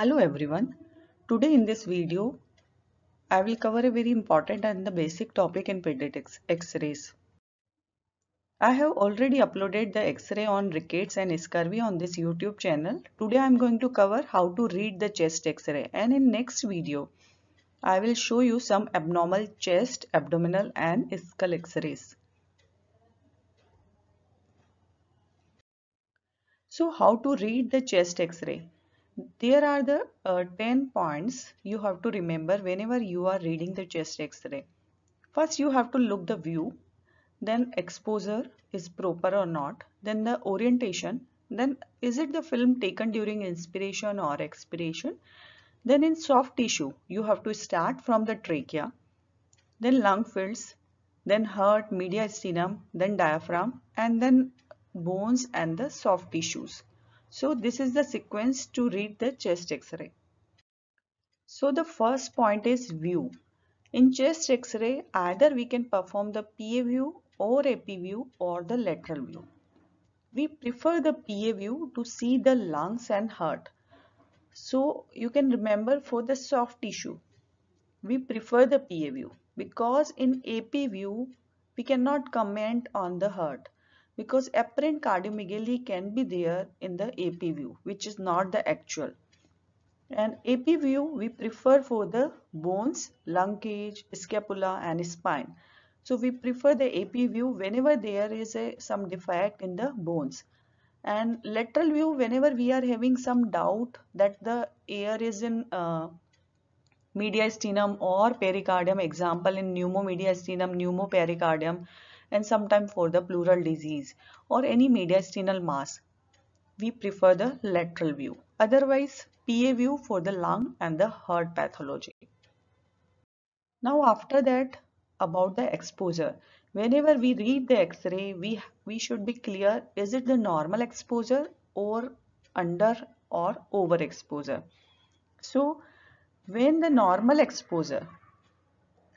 Hello everyone. Today in this video, I will cover a very important and the basic topic in pediatrics, X-rays. I have already uploaded the X-ray on rickets and scurvy on this YouTube channel. Today I am going to cover how to read the chest X-ray and in next video, I will show you some abnormal chest, abdominal and skull X-rays. So how to read the chest X-ray? There are the uh, 10 points you have to remember whenever you are reading the chest x-ray. First you have to look the view, then exposure is proper or not, then the orientation, then is it the film taken during inspiration or expiration. Then in soft tissue you have to start from the trachea, then lung fields, then heart, mediastinum, then diaphragm and then bones and the soft tissues. So this is the sequence to read the chest x-ray. So the first point is view. In chest x-ray, either we can perform the PA view or AP view or the lateral view. We prefer the PA view to see the lungs and heart. So you can remember for the soft tissue, we prefer the PA view because in AP view, we cannot comment on the heart because apparent cardiomegaly can be there in the AP view which is not the actual. And AP view we prefer for the bones, lung cage, scapula and spine. So we prefer the AP view whenever there is a, some defect in the bones. And lateral view whenever we are having some doubt that the air is in uh, mediastinum or pericardium example in pneumomediastinum, pneumopericardium and sometimes for the pleural disease or any mediastinal mass. We prefer the lateral view. Otherwise, PA view for the lung and the heart pathology. Now after that, about the exposure. Whenever we read the X-ray, we, we should be clear, is it the normal exposure or under or overexposure? So, when the normal exposure,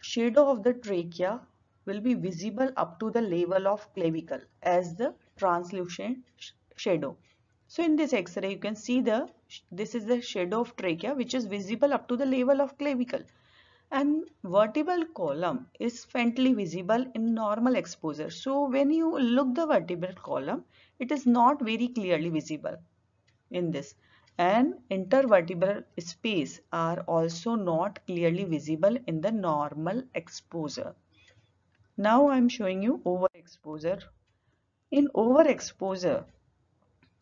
shadow of the trachea will be visible up to the level of clavicle as the translucent sh shadow. So in this x-ray you can see the this is the shadow of trachea which is visible up to the level of clavicle and vertebral column is faintly visible in normal exposure. So when you look the vertebral column it is not very clearly visible in this and intervertebral space are also not clearly visible in the normal exposure. Now I'm showing you overexposure. In overexposure,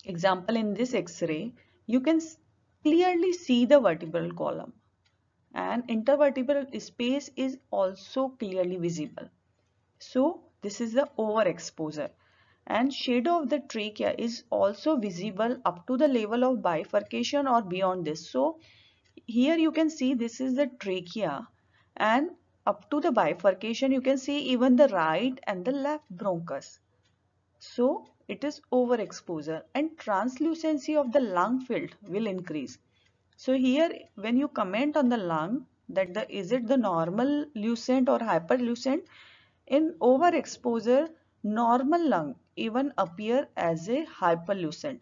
example in this X-ray, you can clearly see the vertebral column and intervertebral space is also clearly visible. So this is the overexposure and shadow of the trachea is also visible up to the level of bifurcation or beyond this. So here you can see this is the trachea and up to the bifurcation you can see even the right and the left bronchus. So it is overexposure and translucency of the lung field will increase. So here when you comment on the lung that the is it the normal lucent or hyperlucent in overexposure normal lung even appear as a hyperlucent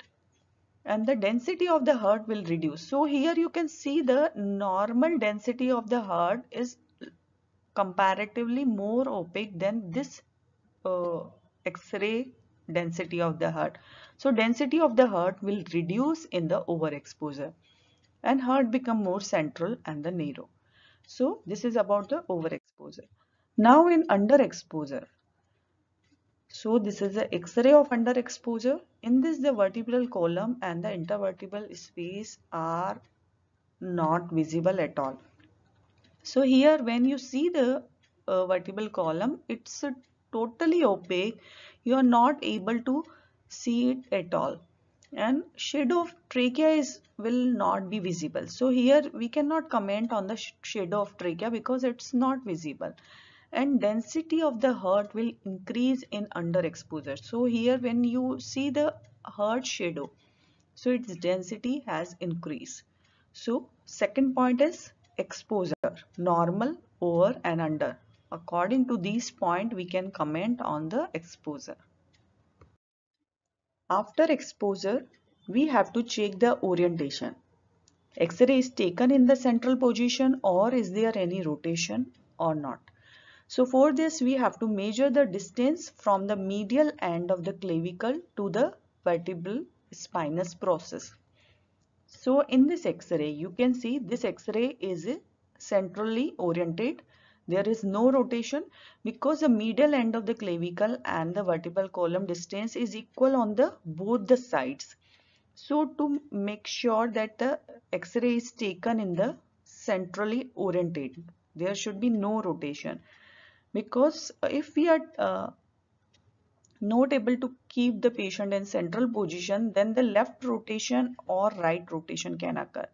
and the density of the heart will reduce. So here you can see the normal density of the heart is comparatively more opaque than this uh, X-ray density of the heart. So density of the heart will reduce in the overexposure and heart become more central and the narrow. So this is about the overexposure. Now in underexposure. So this is the X-ray of underexposure. In this the vertebral column and the intervertebral space are not visible at all. So here when you see the uh, vertebral column, it's uh, totally opaque. You are not able to see it at all and shade of trachea is will not be visible so here we cannot comment on the shade of trachea because it's not visible and density of the heart will increase in underexposure so here when you see the heart shadow so its density has increased so second point is exposure normal over and under according to these point we can comment on the exposure after exposure we have to check the orientation x-ray is taken in the central position or is there any rotation or not so for this we have to measure the distance from the medial end of the clavicle to the vertebral spinous process so in this X-ray, you can see this X-ray is centrally oriented. There is no rotation because the middle end of the clavicle and the vertebral column distance is equal on the both the sides. So to make sure that the X-ray is taken in the centrally oriented, there should be no rotation because if we are uh, not able to keep the patient in central position then the left rotation or right rotation can occur.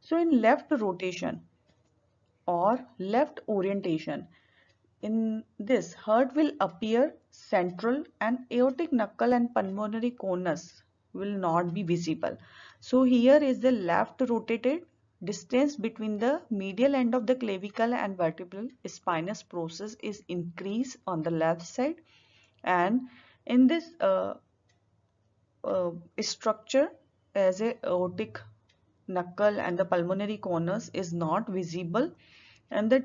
So in left rotation or left orientation in this heart will appear central and aortic knuckle and pulmonary conus will not be visible. So here is the left rotated distance between the medial end of the clavicle and vertebral spinous process is increased on the left side and in this uh, uh, structure as a aortic knuckle and the pulmonary corners is not visible and the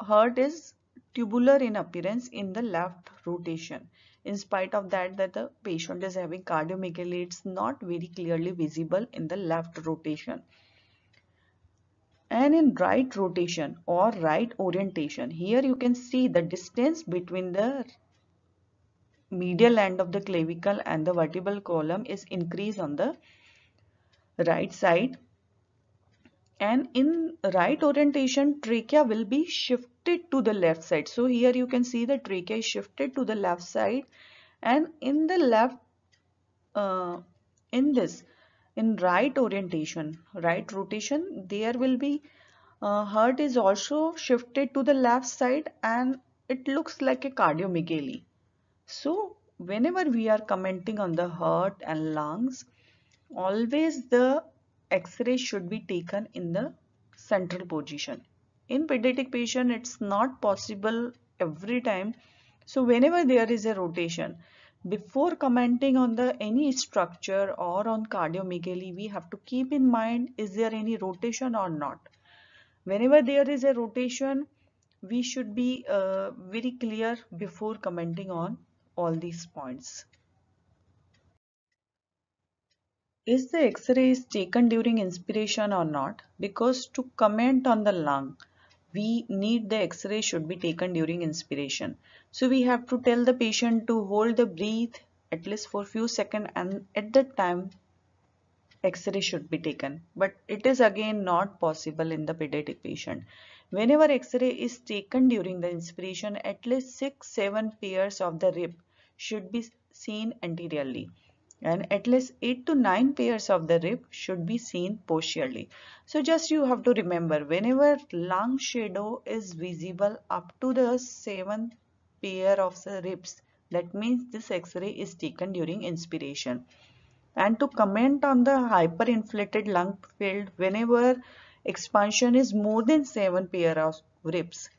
heart is tubular in appearance in the left rotation in spite of that that the patient is having cardiomegaly it's not very clearly visible in the left rotation and in right rotation or right orientation here you can see the distance between the medial end of the clavicle and the vertebral column is increased on the right side and in right orientation trachea will be shifted to the left side so here you can see the trachea is shifted to the left side and in the left uh, in this in right orientation right rotation there will be uh, heart is also shifted to the left side and it looks like a cardiomegaly so whenever we are commenting on the heart and lungs, always the x-ray should be taken in the central position. In pediatric patient, it's not possible every time. So whenever there is a rotation, before commenting on the any structure or on cardiomegaly, we have to keep in mind is there any rotation or not. Whenever there is a rotation, we should be uh, very clear before commenting on all these points. Is the X-ray is taken during inspiration or not? Because to comment on the lung, we need the X-ray should be taken during inspiration. So we have to tell the patient to hold the breath at least for few seconds and at that time X-ray should be taken. But it is again not possible in the pediatric patient. Whenever X-ray is taken during the inspiration, at least 6-7 pairs of the rib should be seen anteriorly and at least 8 to 9 pairs of the rib should be seen posteriorly. So just you have to remember whenever lung shadow is visible up to the 7th pair of the ribs that means this x-ray is taken during inspiration. And to comment on the hyperinflated lung field whenever expansion is more than 7 pair of ribs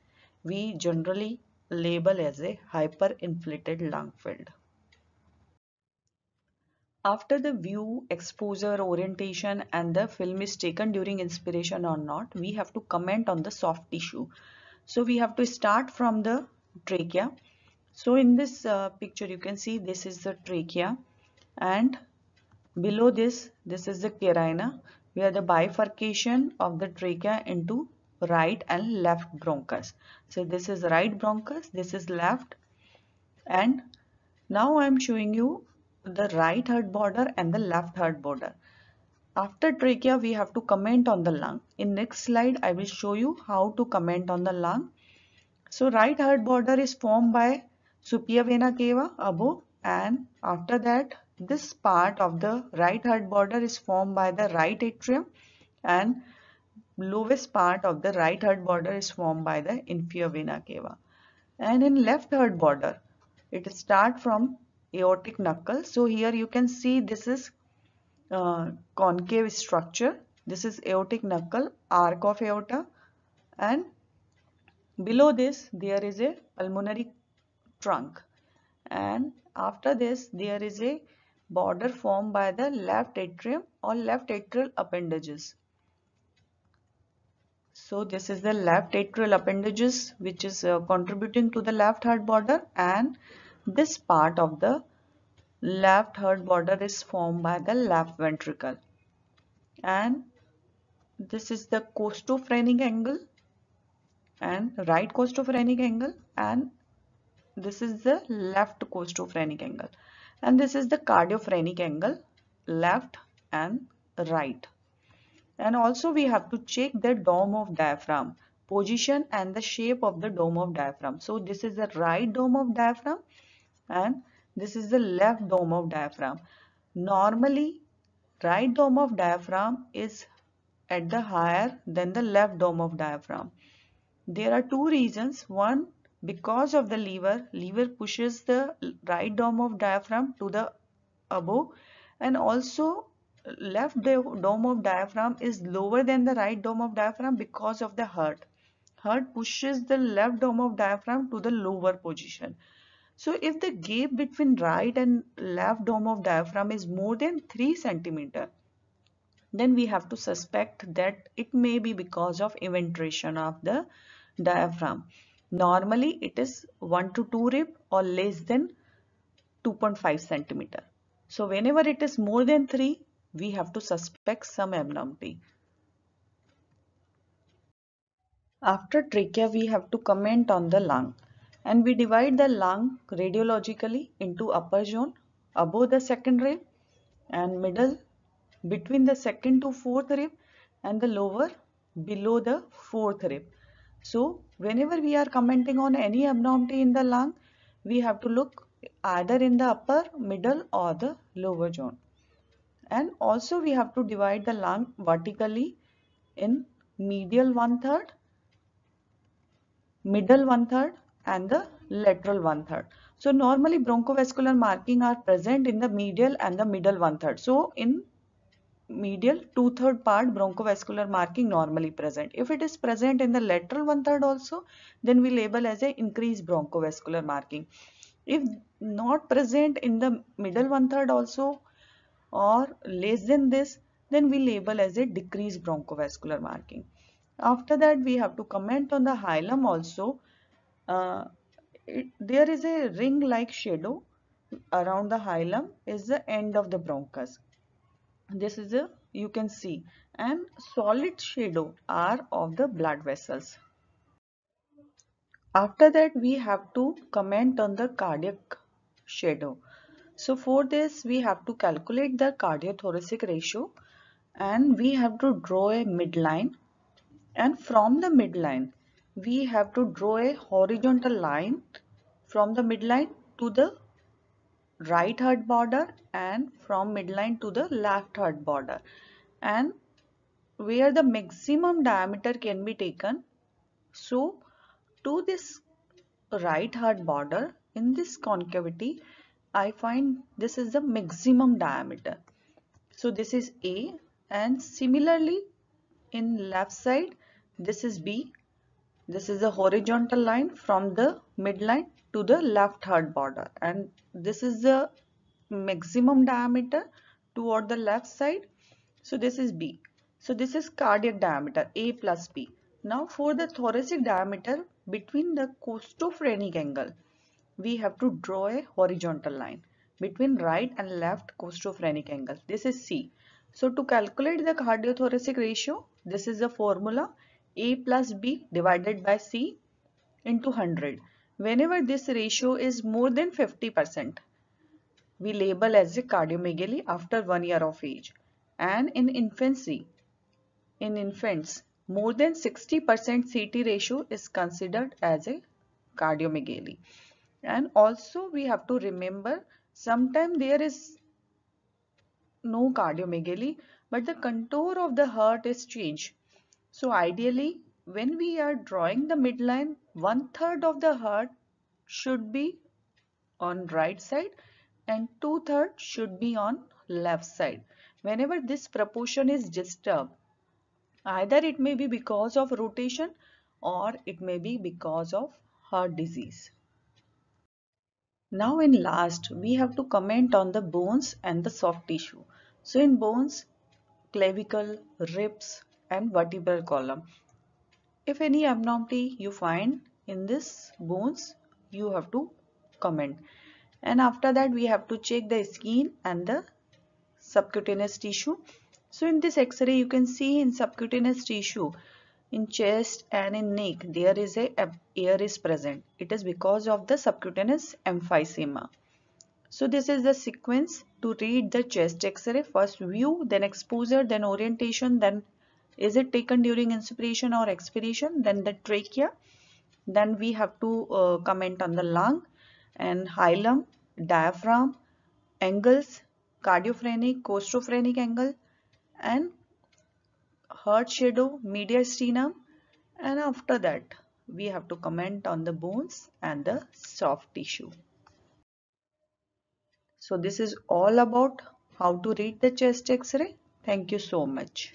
we generally label as a hyperinflated lung field. After the view, exposure, orientation and the film is taken during inspiration or not, we have to comment on the soft tissue. So we have to start from the trachea. So in this uh, picture you can see this is the trachea and below this this is the carina where the bifurcation of the trachea into right and left bronchus. So this is right bronchus, this is left and now I am showing you the right heart border and the left heart border. After trachea we have to comment on the lung. In next slide I will show you how to comment on the lung. So right heart border is formed by superior vena cava above and after that this part of the right heart border is formed by the right atrium and lowest part of the right heart border is formed by the inferior vena cava. And in left heart border, it start from aortic knuckle. So here you can see this is uh, concave structure. This is aortic knuckle, arc of aorta and below this there is a pulmonary trunk and after this there is a border formed by the left atrium or left atrial appendages so this is the left atrial appendages which is uh, contributing to the left heart border and this part of the left heart border is formed by the left ventricle and this is the costophrenic angle and right costophrenic angle and this is the left costophrenic angle and this is the cardiophrenic angle left and right and also we have to check the dome of diaphragm position and the shape of the dome of diaphragm. So this is the right dome of diaphragm and this is the left dome of diaphragm. Normally right dome of diaphragm is at the higher than the left dome of diaphragm. There are two reasons. One because of the lever, lever pushes the right dome of diaphragm to the above and also left dome of diaphragm is lower than the right dome of diaphragm because of the heart. Heart pushes the left dome of diaphragm to the lower position. So if the gap between right and left dome of diaphragm is more than 3 centimeter, then we have to suspect that it may be because of eventration of the diaphragm. Normally it is 1 to 2 rib or less than 2.5 centimeter. So whenever it is more than 3, we have to suspect some abnormality. After trachea, we have to comment on the lung and we divide the lung radiologically into upper zone above the second rib and middle between the second to fourth rib and the lower below the fourth rib. So whenever we are commenting on any abnormality in the lung, we have to look either in the upper, middle or the lower zone and also we have to divide the lung vertically in medial one third, middle one third and the lateral one third. So normally bronchovascular marking are present in the medial and the middle one third. So in medial two third part bronchovascular marking normally present. If it is present in the lateral one third also then we label as a increased bronchovascular marking. If not present in the middle one third also or less than this then we label as a decreased bronchovascular marking. After that we have to comment on the hilum also. Uh, it, there is a ring like shadow around the hilum is the end of the bronchus. This is a you can see and solid shadow are of the blood vessels. After that we have to comment on the cardiac shadow. So for this we have to calculate the cardiothoracic ratio and we have to draw a midline and from the midline we have to draw a horizontal line from the midline to the right heart border and from midline to the left heart border and where the maximum diameter can be taken so to this right heart border in this concavity I find this is the maximum diameter. So this is A and similarly in left side this is B. This is the horizontal line from the midline to the left third border and this is the maximum diameter toward the left side. So this is B. So this is cardiac diameter A plus B. Now for the thoracic diameter between the costophrenic angle we have to draw a horizontal line between right and left costophrenic angle. This is C. So to calculate the cardiothoracic ratio, this is the formula A plus B divided by C into 100. Whenever this ratio is more than 50%, we label as a cardiomegaly after 1 year of age. And in infancy, in infants, more than 60% CT ratio is considered as a cardiomegaly and also we have to remember sometimes there is no cardiomegaly but the contour of the heart is changed. So ideally when we are drawing the midline one third of the heart should be on right side and two third should be on left side. Whenever this proportion is disturbed either it may be because of rotation or it may be because of heart disease. Now in last, we have to comment on the bones and the soft tissue. So in bones, clavicle, ribs and vertebral column. If any abnormality you find in this bones, you have to comment. And after that, we have to check the skin and the subcutaneous tissue. So in this x-ray, you can see in subcutaneous tissue, in chest and in neck there is a air is present it is because of the subcutaneous emphysema so this is the sequence to read the chest x-ray first view then exposure then orientation then is it taken during inspiration or expiration then the trachea then we have to uh, comment on the lung and hilum diaphragm angles cardiophrenic costophrenic angle and heart shadow, mediastinum and after that we have to comment on the bones and the soft tissue. So this is all about how to read the chest x-ray. Thank you so much.